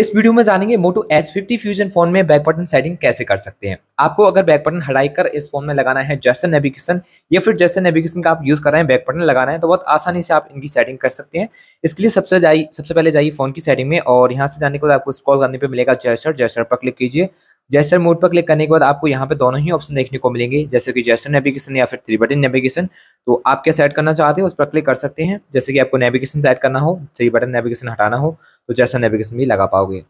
इस वीडियो में जानेंगे Moto H fifty fusion phone में बैक बटन सेटिंग कैसे कर सकते हैं आपको अगर बैक बटन हटाई कर इस फोन में लगाना है जैसे नेविगेशन या फिर जैसे नेविगेशन का आप यूज कर रहे हैं बैक बटन लगाना है तो बहुत आसानी से आप इनकी सेटिंग कर सकते हैं इसके लिए सबसे जाइए सबसे पहले जाइए फोन की सेटिंग में और यहाँ से जाने के बाद आपको स्कॉल करने पर मिलेगा जैसर जैसर पर क्लिक कीजिए जैसर मोड पर क्लिक करने के बाद आपको यहाँ पे दोनों ही ऑप्शन देखने को मिलेंगे जैसे कि जैसर नेविगेशन या फिर थ्री बटन नेविगेशन तो आप क्या सेट करना चाहते हो उस पर क्लिक कर सकते हैं जैसे कि आपको नेविगेशन सेट करना हो थ्री बटन नेविगेशन हटाना हो तो जैसा नेविगेशन भी लगा पाओगे